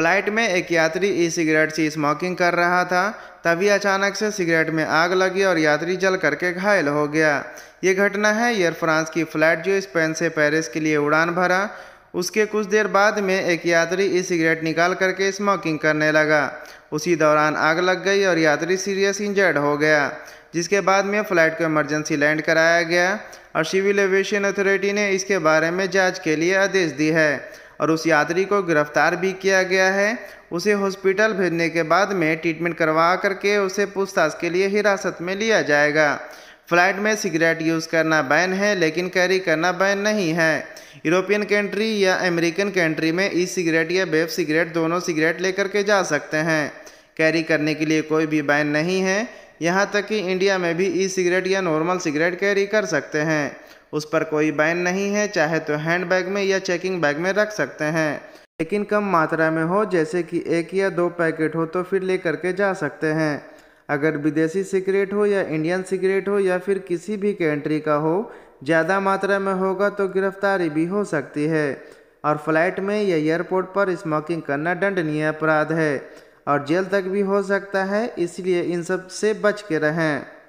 flight में एक यात्री ई सिगरेट से स्मोकिंग कर रहा था तभी अचानक से सिगरेट में आग लगी और यात्री जल करके घायल हो गया ये घटना है एयर फ्रांस की फ्लाइट जो स्पेन से पेरिस के लिए उड़ान भरा उसके कुछ देर बाद में एक यात्री ई सिगरेट निकाल करके स्मोकिंग करने लगा उसी दौरान आग लग गई और यात्री सीरियस इंजर्ड हो गया जिसके बाद में फ्लाइट को इमरजेंसी लैंड कराया गया और सिविल एविएशन अथॉरिटी ने इसके बारे में जांच के लिए आदेश दी है और उस यात्री को गिरफ्तार भी किया गया है उसे हॉस्पिटल भेजने के बाद में ट्रीटमेंट करवा करके उसे पूछताछ के लिए हिरासत में लिया जाएगा फ्लाइट में सिगरेट यूज़ करना बैन है लेकिन कैरी करना बैन नहीं है यूरोपियन कंट्री या अमेरिकन कंट्री में ई सिगरेट या बेब सिगरेट दोनों सिगरेट लेकर के जा सकते हैं कैरी करने के लिए कोई भी बैन नहीं है यहाँ तक कि इंडिया में भी ई सिगरेट या नॉर्मल सिगरेट कैरी कर सकते हैं उस पर कोई बैन नहीं है चाहे तो हैंड बैग में या चेकिंग बैग में रख सकते हैं लेकिन कम मात्रा में हो जैसे कि एक या दो पैकेट हो तो फिर ले करके जा सकते हैं अगर विदेशी सिगरेट हो या इंडियन सिगरेट हो या फिर किसी भी कंट्री का हो ज़्यादा मात्रा में होगा तो गिरफ्तारी भी हो सकती है और फ्लाइट में या एयरपोर्ट पर स्मोकिंग करना दंडनीय अपराध है और जेल तक भी हो सकता है इसलिए इन सब से बच के रहें